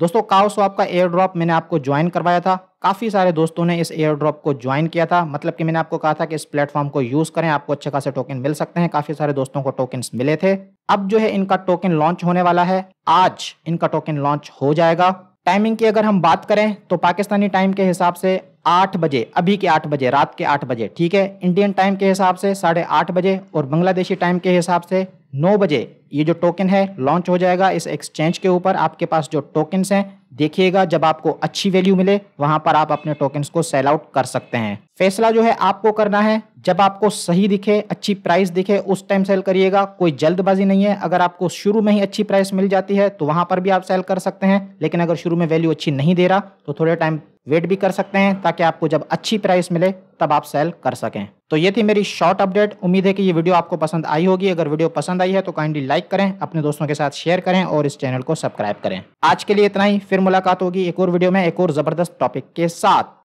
दोस्तों स्वाप का air drop मैंने आपको ज्वाइन करवाया था काफ़ी सारे दोस्तों ने इस एयर ड्रॉप को ज्वाइन किया था मतलब कि मैंने आपको कहा था कि इस प्लेटफॉर्म को यूज़ करें आपको अच्छे खासे टोकन मिल सकते हैं काफ़ी सारे दोस्तों को टोकन मिले थे अब जो है इनका टोकन लॉन्च होने वाला है आज इनका टोकन लॉन्च हो जाएगा टाइमिंग की अगर हम बात करें तो पाकिस्तानी टाइम के हिसाब से आठ बजे अभी के आठ बजे रात के आठ बजे ठीक है इंडियन टाइम के हिसाब से साढ़े आठ बजे और बांग्लादेशी टाइम के हिसाब से नौ बजे ये जो टोकन है लॉन्च हो जाएगा इस एक्सचेंज के ऊपर आपके पास जो टोकन्स हैं देखिएगा जब आपको अच्छी वैल्यू मिले वहां पर आप अपने टोकन्स को सेल आउट कर सकते हैं फैसला जो है आपको करना है जब आपको सही दिखे अच्छी प्राइस दिखे उस टाइम सेल करिएगा कोई जल्दबाजी नहीं है अगर आपको शुरू में ही अच्छी प्राइस मिल जाती है तो वहां पर भी आप सेल कर सकते हैं लेकिन अगर शुरू में वैल्यू अच्छी नहीं दे रहा तो थोड़े टाइम वेट भी कर सकते हैं ताकि आपको जब अच्छी प्राइस मिले तब आप सेल कर सकें तो ये थी मेरी शॉर्ट अपडेट उम्मीद है कि ये वीडियो आपको पसंद आई होगी अगर वीडियो पसंद आई है तो काइंडली लाइक करें अपने दोस्तों के साथ शेयर करें और इस चैनल को सब्सक्राइब करें आज के लिए इतना ही फिर मुलाकात होगी एक और वीडियो में एक और ज़बरदस्त टॉपिक के साथ